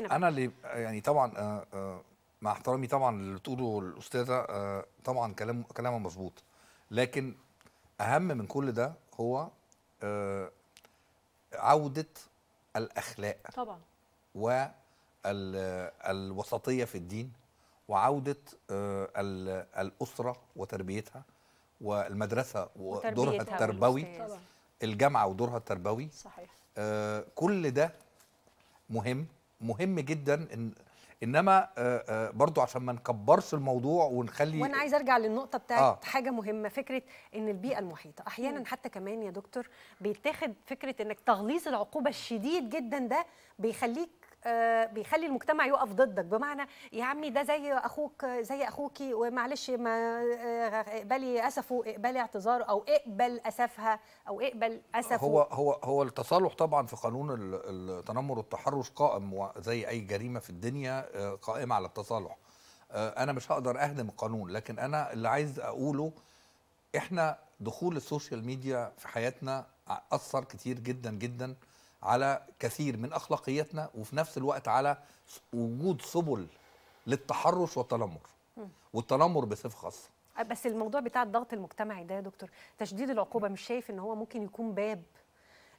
انا اللي آه، يعني طبعا آه، آه، مع احترامي طبعا اللي بتقوله الاستاذه طبعا كلام كلامها مظبوط لكن اهم من كل ده هو عوده الاخلاق طبعا والوسطيه في الدين وعوده الاسره وتربيتها والمدرسه ودورها التربوي الجامعه ودورها التربوي صحيح كل ده مهم مهم جدا إن انما آه، آه، برضو عشان ما نكبرش الموضوع ونخلي وانا عايز ارجع للنقطه بتاعت آه. حاجه مهمه فكره ان البيئه المحيطه احيانا حتى كمان يا دكتور بيتاخد فكره انك تغليظ العقوبه الشديد جدا ده بيخليك آه، بيخلي المجتمع يقف ضدك بمعنى يا عمي ده زي اخوك زي اخوكي ومعلش ما آه، اقبلي اسفه اقبلي اعتذاره او اقبل اسفها او اقبل اسفه هو هو هو التصالح طبعا في قانون التنمر والتحرش قائم زي اي جريمه في الدنيا آه، قائمه على التصالح انا مش هقدر اهدم القانون لكن انا اللي عايز اقوله احنا دخول السوشيال ميديا في حياتنا اثر كتير جدا جدا على كثير من اخلاقياتنا وفي نفس الوقت على وجود سبل للتحرش والتنمر والتنمر بصفه خاصه آه، بس الموضوع بتاع الضغط المجتمعي ده يا دكتور تشديد العقوبه مش شايف ان هو ممكن يكون باب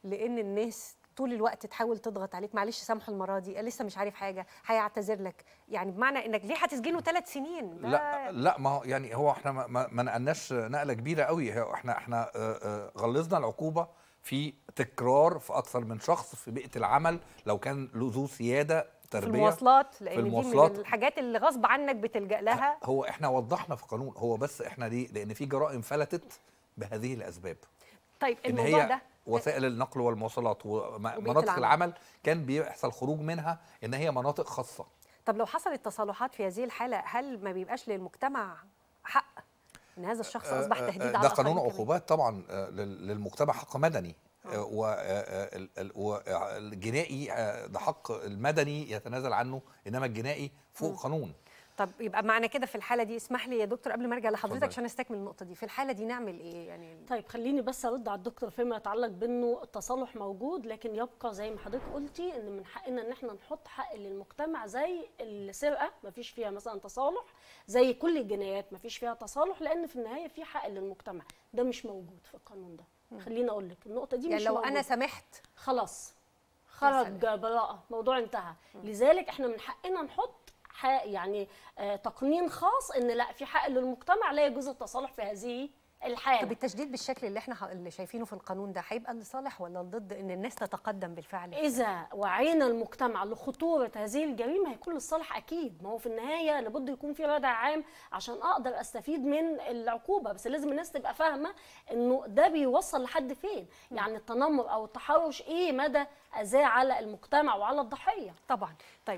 لان الناس طول الوقت تحاول تضغط عليك معلش سامحه المره دي لسه مش عارف حاجه هيعتذر لك يعني بمعنى انك ليه هتسجنه ثلاث سنين لا لا ما هو يعني هو احنا ما, ما نقلناش نقله كبيره قوي احنا احنا آه، آه، غلظنا العقوبه في تكرار في اكثر من شخص في بيئه العمل لو كان ذو سياده تربيه في المواصلات لان في المواصلات دي من الحاجات اللي غصب عنك بتلجا لها هو احنا وضحنا في قانون هو بس احنا ليه لان في جرائم فلتت بهذه الاسباب طيب إن هي ده وسائل النقل والمواصلات ومناطق العمل. العمل كان بيحصل خروج منها ان هي مناطق خاصه طب لو حصلت تصالحات في هذه الحاله هل ما بيبقاش للمجتمع ان هذا الشخص آه، اصبح آه، تهديد آه، على ده قانون عقوبات طبعا للمجتمع حق مدني والجنائي ده حق المدني يتنازل عنه انما الجنائي فوق قانون طب يبقى معنى كده في الحاله دي اسمح لي يا دكتور قبل ما ارجع لحضرتك عشان استكمل النقطه دي في الحاله دي نعمل ايه يعني طيب خليني بس ارد على الدكتور فيما يتعلق بانه التصالح موجود لكن يبقى زي ما حضرتك قلتي ان من حقنا ان احنا نحط حق للمجتمع زي السرقه ما فيش فيها مثلا تصالح زي كل الجنايات ما فيش فيها تصالح لان في النهايه في حق للمجتمع ده مش موجود في القانون ده خليني اقول لك النقطه دي يعني مش لو موجود. انا سمحت خلاص خرج براءه موضوع انتهى لذلك احنا من حقنا نحط يعني آه، تقنين خاص ان لا في حق للمجتمع لا يجوز التصالح في هذه الحاله طب التشديد بالشكل اللي احنا اللي شايفينه في القانون ده هيبقى لصالح ولا لضد ان الناس تتقدم بالفعل اذا وعينا المجتمع لخطوره هذه الجريمه هيكون للصالح اكيد ما هو في النهايه لابد يكون في ردع عام عشان اقدر استفيد من العقوبه بس لازم الناس تبقى فاهمه انه ده بيوصل لحد فين يعني التنمر او التحرش ايه مدى اذاه على المجتمع وعلى الضحيه طبعا طيب